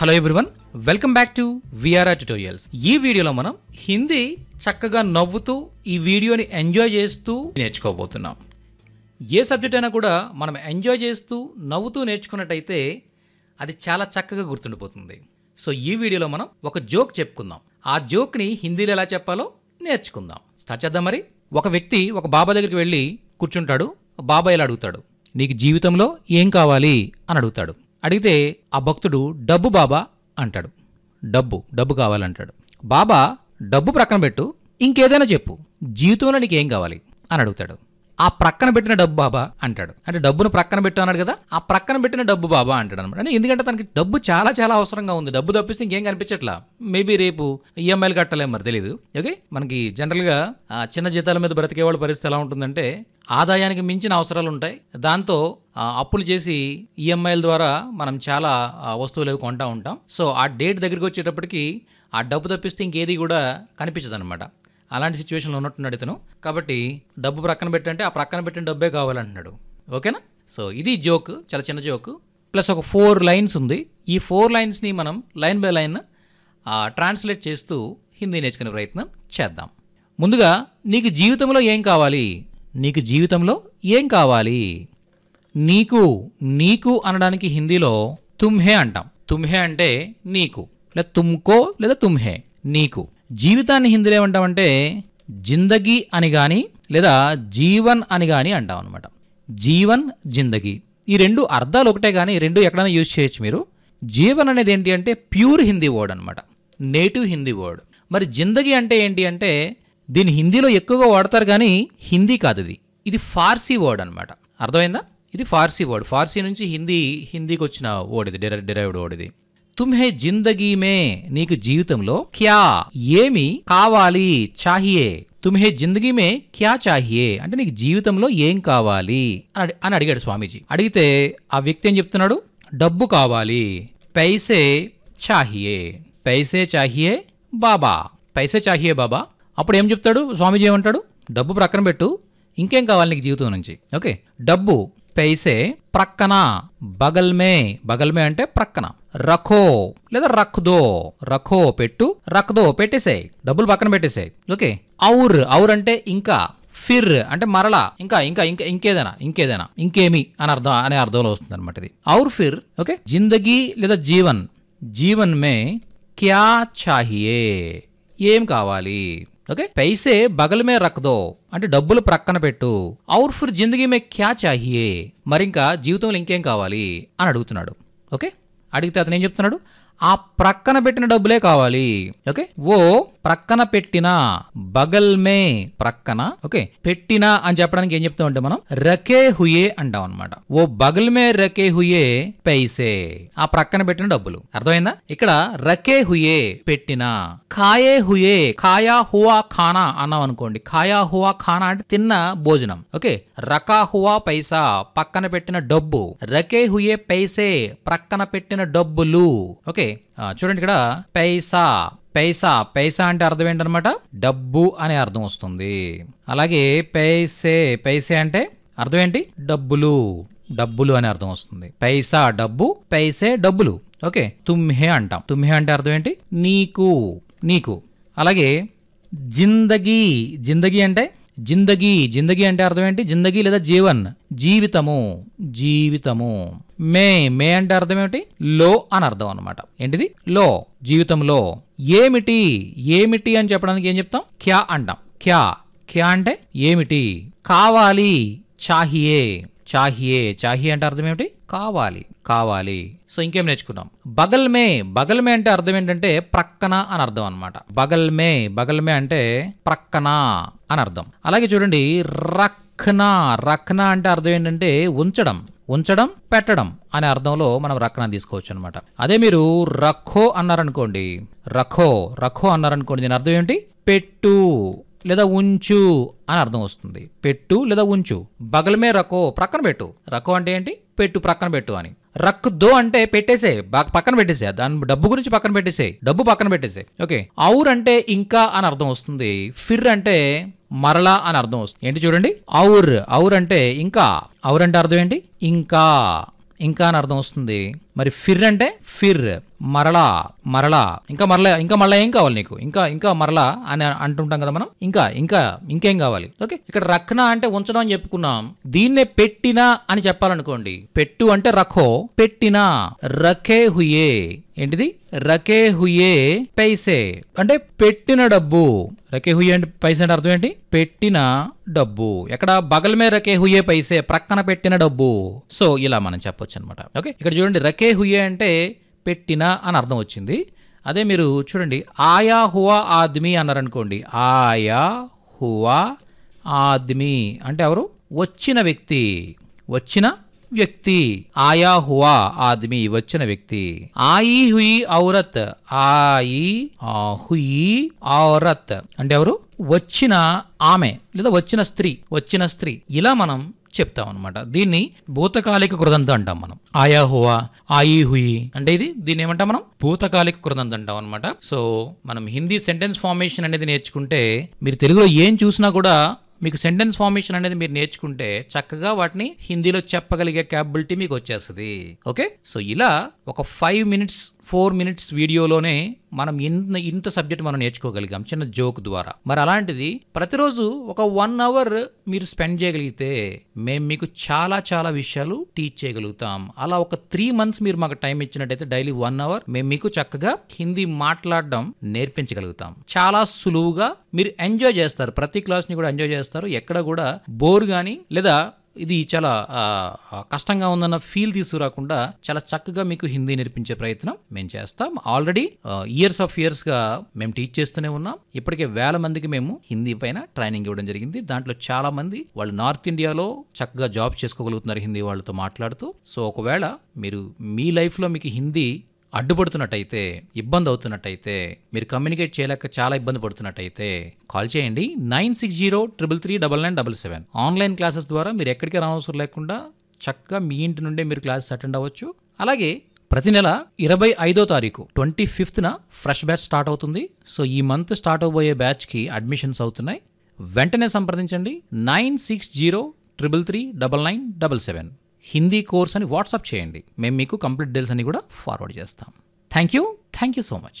hello everyone welcome back to V R R tutorials ఈ వీడియోలో మనం హిందీ చక్కగా నవ్వుతూ ఈ వీడియోని ఎంజాయ్ చేస్తూ నేర్చుకోబోతున్నాం ఏ సబ్జెక్ట్ అయినా కూడా మనం ఎంజాయ్ చేస్తూ నవ్వుతూ నేర్చుకున్నట్టయితే అది చాలా చక్కగా గుర్తుండిపోతుంది సో ఈ వీడియోలో మనం ఒక జోక్ చెప్పుకుందాం ఆ జోక్ని హిందీలో ఎలా చెప్పాలో నేర్చుకుందాం స్టార్ట్ చేద్దాం మరి ఒక వ్యక్తి ఒక బాబా దగ్గరికి వెళ్ళి కూర్చుంటాడు బాబా ఇలా అడుగుతాడు నీకు జీవితంలో ఏం కావాలి అని అడుగుతాడు అడిగితే ఆ భక్తుడు డబ్బు బాబా అంటాడు డబ్బు డబ్బు కావాలంటాడు బాబా డబ్బు ప్రక్కన పెట్టు ఇంకేదైనా చెప్పు జీవితంలో నీకు ఏం కావాలి అని అడుగుతాడు ఆ ప్రక్కన పెట్టిన డబ్బు బాబా అంటాడు అంటే డబ్బును ప్రక్కన పెట్టు అన్నాడు కదా ఆ ప్రక్కన పెట్టిన డబ్బు బాబా అంటాడు అనమాట అంటే ఎందుకంటే తనకి డబ్బు చాలా చాలా అవసరంగా ఉంది డబ్బు తప్పిస్తే ఇంకేం కనిపించట్లా మేబీ రేపు ఈఎంఐలు కట్టలేము మరి తెలియదు ఓకే మనకి జనరల్గా చిన్న జీతాల మీద బ్రతికే వాళ్ళ పరిస్థితి ఎలా ఉంటుందంటే ఆదాయానికి మించిన అవసరాలు ఉంటాయి దాంతో అప్పులు చేసి ఈఎంఐల e ద్వారా మనం చాలా వస్తువులు అవి కొంటూ ఉంటాం సో ఆ డేట్ దగ్గరికి వచ్చేటప్పటికి ఆ డబ్బు తప్పిస్తే ఇంకేది కూడా కనిపించదు అనమాట అలాంటి సిచ్యువేషన్లో ఉన్నట్టున్నాడు ఇతను కాబట్టి డబ్బు ప్రక్కన పెట్టంటే ఆ ప్రక్కన పెట్టిన డబ్బే కావాలంటున్నాడు ఓకేనా సో ఇది జోక్ చాలా చిన్న జోక్ ప్లస్ ఒక ఫోర్ లైన్స్ ఉంది ఈ ఫోర్ లైన్స్ని మనం లైన్ బై లైన్ ట్రాన్స్లేట్ చేస్తూ హిందీ నేర్చుకునే ప్రయత్నం చేద్దాం ముందుగా నీకు జీవితంలో ఏం కావాలి నీకు జీవితంలో ఏం కావాలి నీకు నీకు అనడానికి హిందీలో తుమ్హే అంటాం తుమ్హే అంటే నీకు లేదా తుమ్కో లేదా తుమ్హే నీకు జీవితాన్ని హిందీలో ఏమంటామంటే జిందగీ అని కానీ లేదా జీవన్ అని కానీ అంటాం అనమాట జీవన్ జిందగీ ఈ రెండు అర్థాలు ఒకటే కానీ రెండు ఎక్కడైనా యూజ్ చేయొచ్చు మీరు జీవన్ అనేది ఏంటి అంటే ప్యూర్ హిందీ వర్డ్ అనమాట నేటివ్ హిందీ వర్డ్ మరి జిందగీ అంటే ఏంటి అంటే దీన్ని హిందీలో ఎక్కువగా వాడతారు కానీ హిందీ కాదు ఇది ఇది ఫార్సీ వర్డ్ అనమాట అర్థమైందా ఇది ఫార్సీ వర్డ్ ఫార్సీ నుంచి హిందీ హిందీకి వచ్చిన వర్డ్ ఇది డిరైవ్డ్ వర్డ్ ఇది తుమ్హే జిందగీ మే నీకు జీవితంలో క్యా ఏమి కావాలి చాహియే తుమ్హే జిందగీ మే క్యా చాహియే అంటే నీకు జీవితంలో ఏం కావాలి అని అడిగాడు స్వామీజీ అడిగితే ఆ వ్యక్తి ఏం చెప్తున్నాడు డబ్బు కావాలి పైసే చాహియే పైసే చాహియే బాబా పైసే చాహియే బాబా అప్పుడు ఏం చెప్తాడు స్వామీజీ ఏమంటాడు డబ్బు ప్రక్కన పెట్టు ఇంకేం కావాలి నీకు జీవితం నుంచి ఓకే డబ్బు పైసే ప్రక్కన బగల్మే బగల్మే అంటే ప్రక్కన రఖో లేదా రఖ్దో రఖో పెట్టు రఖ్దో పెట్టేసాయి డబ్బులు పక్కన పెట్టేసాయి ఓకే ఔర్ ఔర్ అంటే ఇంకా ఫిర్ అంటే మరలా ఇంకా ఇంకా ఇంకా ఇంకేదైనా ఇంకేదైనా ఇంకేమి అని అర్థం అనే అర్థంలో వస్తుంది అనమాట ఇది ఔర్ ఫిర్ ఓకే జిందగీ లేదా జీవన్ జీవన్ మే క్యా చాహియే ఏం కావాలి ఓకే పైసే బగల్ మే రక్ అంటే డబ్బులు ప్రక్కన పెట్టు ఔర్ ఫిర్ జిందగీ మే క్యా చాహియే మరింకా జీవితంలో ఇంకేం కావాలి అని అడుగుతున్నాడు ఓకే అడిగితే అతను ఏం చెప్తున్నాడు ఆ ప్రక్కన పెట్టిన డబ్బులే కావాలి ఓకే ఓ ప్రక్కన పెట్టిన బగల్ మే ప్రక్కన ఓకే పెట్టిన అని చెప్పడానికి ఏం చెప్తా ఉంటే మనం రకే హుయే అంటాం అనమాట ఓ బగల్ మే రకే హుయే పైసే ఆ ప్రక్కన పెట్టిన డబ్బులు అర్థమైందా ఇక్కడ రకే హుయే పెట్టిన ఖాయే హుయే ఖాయా హువా ఖానా అన్నాం అనుకోండి ఖాయా హువా ఖానా అంటే తిన్న భోజనం ఓకే రకా హువా పైసా పక్కన పెట్టిన డబ్బు రకే హుయే పైసే ప్రక్కన పెట్టిన డబ్బులు ఓకే చూడండి ఇక్కడ పైసా పైసా పైసా అంటే అర్థం ఏంటనమాట డబ్బు అనే అర్థం వస్తుంది అలాగే పైసే పైసే అంటే అర్థం ఏంటి డబ్బులు డబ్బులు అనే అర్థం వస్తుంది పైసా డబ్బు పైసే డబ్బులు ఓకే తుమ్హే అంటాం తుమ్హే అంటే అర్థం ఏంటి నీకు నీకు అలాగే జిందగీ జిందగీ అంటే జిందగీ జిందగీ అంటే అర్థం ఏంటి జిందగీ లేదా జీవన్ జీవితము జీవితము మే మే అంటే అర్థం ఏమిటి లో అని అర్థం అనమాట ఏంటిది లో జీవితంలో ఏమిటి ఏమిటి అని చెప్పడానికి ఏం చెప్తాం క్యా అంటాం క్యా క్యా అంటే ఏమిటి కావాలి చాహియే చాహియే చాహి అంటే అర్థం ఏమిటి కావాలి కావాలి సో ఇంకేం నేర్చుకున్నాం బగల్మే బగల్మే అంటే అర్థం ఏంటంటే ప్రక్కన అని అర్థం అనమాట బగల్మే బగల్మే అంటే ప్రక్కన అని అర్థం అలాగే చూడండి రక్నా రక్నా అంటే అర్థం ఏంటంటే ఉంచడం ఉంచడం పెట్టడం అనే అర్థంలో మనం రక్న తీసుకోవచ్చు అనమాట అదే మీరు రఖో అన్నారనుకోండి రఖో రఖో అన్నారనుకోండి దీని అర్థం ఏంటి పెట్టు లేదా ఉంచు అని అర్థం వస్తుంది పెట్టు లేదా ఉంచు బగలమే రకో ప్రక్కన పెట్టు రకో అంటే ఏంటి పెట్టు ప్రక్కన పెట్టు అని రక్ దో అంటే పెట్టేసే పక్కన పెట్టేసే దాని డబ్బు గురించి పక్కన పెట్టేసే డబ్బు పక్కన పెట్టేసే ఓకే ఔర్ అంటే ఇంకా అని అర్థం వస్తుంది ఫిర్ అంటే మరలా అని అర్థం వస్తుంది ఏంటి చూడండి ఔర్ ఔర్ అంటే ఇంకా ఔర్ అంటే అర్థం ఏంటి ఇంకా ఇంకా అని అర్థం వస్తుంది మరి ఫిర్ అంటే ఫిర్ మరలా మరలా ఇంకా మరలా ఇంకా మరలా ఏం కావాలి నీకు ఇంకా ఇంకా మరలా అని అంటుంటాం కదా మనం ఇంకా ఇంకా ఇంకేం కావాలి ఓకే ఇక్కడ రక్న అంటే ఉంచడం అని చెప్పుకున్నాం దీన్నే పెట్టినా అని చెప్పాలనుకోండి పెట్టు అంటే రఖో పెట్టినా రఖే హుయే ఏంటిది రకే హుయే పైసే అంటే పెట్టిన డబ్బు రకే హుయే అంటే పైసే అంటే అర్థం ఏంటి పెట్టిన డబ్బు ఎక్కడ బగల్ మీద రకే హుయే పైసే ప్రక్కన పెట్టిన డబ్బు సో ఇలా మనం చెప్పొచ్చు అనమాట ఓకే ఇక్కడ చూడండి రకే పెట్టే హుయే అంటే పెట్టిన అని అర్థం వచ్చింది అదే మీరు చూడండి ఆయా హువా ఆద్మీ అన్నారనుకోండి ఆయా హువా ఆద్మీ అంటే ఎవరు వచ్చిన వ్యక్తి వచ్చిన వ్యక్తి ఆయా హువా ఆద్మీ వచ్చిన వ్యక్తి ఆయి హుయి ఔరత్ ఆయి హుయి ఔరత్ అంటే ఎవరు వచ్చిన ఆమె లేదా వచ్చిన స్త్రీ వచ్చిన స్త్రీ ఇలా మనం అనమాట దీన్ని భూతకాలిక కృదంత అంటాం మనం ఆయా హువా ఆయి హుయి అంటే ఇది దీన్ని ఏమంటాం మనం భూతకాలిక కృదంత అంటాం అనమాట సో మనం హిందీ సెంటెన్స్ ఫార్మేషన్ అనేది నేర్చుకుంటే మీరు తెలుగులో ఏం చూసినా కూడా మీకు సెంటెన్స్ ఫార్మేషన్ అనేది మీరు నేర్చుకుంటే చక్కగా వాటిని హిందీలో చెప్పగలిగే క్యాపబిలిటీ మీకు వచ్చేస్తుంది ఓకే సో ఇలా ఒక ఫైవ్ మినిట్స్ ఫోర్ మినిట్స్ వీడియోలోనే మనం ఇంత ఇంత సబ్జెక్ట్ మనం నేర్చుకోగలిగాం చిన్న జోక్ ద్వారా మరి అలాంటిది ప్రతిరోజు ఒక వన్ అవర్ మీరు స్పెండ్ చేయగలిగితే మేము మీకు చాలా చాలా విషయాలు టీచ్ చేయగలుగుతాం అలా ఒక త్రీ మంత్స్ మీరు మాకు టైం ఇచ్చినట్టయితే డైలీ వన్ అవర్ మేము మీకు చక్కగా హిందీ మాట్లాడడం నేర్పించగలుగుతాం చాలా సులువుగా మీరు ఎంజాయ్ చేస్తారు ప్రతి క్లాస్ని కూడా ఎంజాయ్ చేస్తారు ఎక్కడ కూడా బోర్ కానీ లేదా ఇది చాలా కష్టంగా ఉందన్న ఫీల్ తీసుకురాకుండా చాలా చక్కగా మీకు హిందీ నేర్పించే ప్రయత్నం మేము చేస్తాం ఆల్రెడీ ఇయర్స్ ఆఫ్ ఇయర్స్గా మేము టీచ్ చేస్తూనే ఉన్నాం ఇప్పటికే వేల మందికి మేము హిందీ పైన ట్రైనింగ్ ఇవ్వడం జరిగింది దాంట్లో చాలా మంది వాళ్ళు నార్త్ ఇండియాలో చక్కగా జాబ్ చేసుకోగలుగుతున్నారు హిందీ వాళ్ళతో మాట్లాడుతూ సో ఒకవేళ మీరు మీ లైఫ్లో మీకు హిందీ అడ్డుపడుతున్నట్టయితే ఇబ్బంది అవుతున్నట్టయితే మీరు కమ్యూనికేట్ చేయలేక చాలా ఇబ్బంది పడుతున్నట్టయితే కాల్ చేయండి nine six zero triple three double nine double seven online classes ద్వారా మీరు ఎక్కడికి రానవసరం లేకుండా చక్కగా మీ ఇంటి నుండే మీరు క్లాసెస్ అటెండ్ అవ్వచ్చు అలాగే ప్రతి నెల ఇరవై ఐదో తారీఖు ట్వంటీ ఫిఫ్త్న ఫ్రెష్ బ్యాచ్ స్టార్ట్ అవుతుంది సో ఈ మంత్ స్టార్ట్ అవబోయే బ్యాచ్కి అడ్మిషన్స్ అవుతున్నాయి వెంటనే సంప్రదించండి nine six zero triple three double nine double seven Hindi course అని వాట్సాప్ చేయండి మేము మీకు కంప్లీట్ డీల్స్ అని కూడా ఫార్వర్డ్ చేస్తాం thank you thank you so much